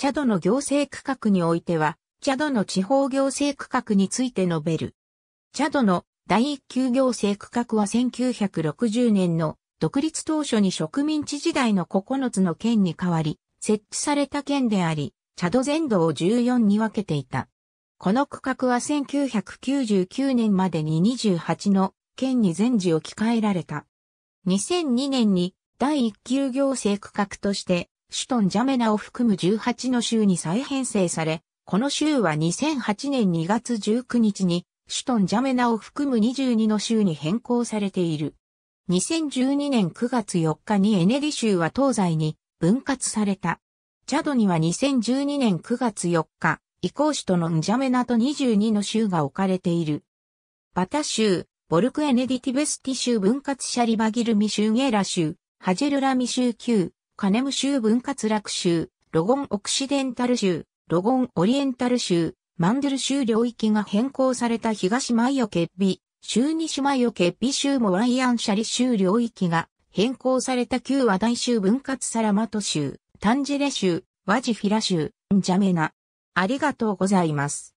チャドの行政区画においては、チャドの地方行政区画について述べる。チャドの第一級行政区画は1960年の独立当初に植民地時代の9つの県に代わり、設置された県であり、チャド全土を14に分けていた。この区画は1999年までに28の県に全を置き換えられた。2002年に第一級行政区画としてシュトンジャメナを含む18の州に再編成され、この州は2008年2月19日に、シュトンジャメナを含む22の州に変更されている。2012年9月4日にエネリ州は東西に分割された。チャドには2012年9月4日、移行首とのンジャメナと22の州が置かれている。バタ州、ボルクエネディティベスティ州分割シャリバギルミ州ゲーラ州、ハジェルラミ州9、カネム州分割落州、ロゴンオクシデンタル州、ロゴンオリエンタル州、マンドゥル州領域が変更された東マイオケッビ、州西マイオケッビ州モワイアンシャリ州領域が変更された旧和大州分割サラマト州、タンジェレ州、ワジフィラ州、ンジャメナ。ありがとうございます。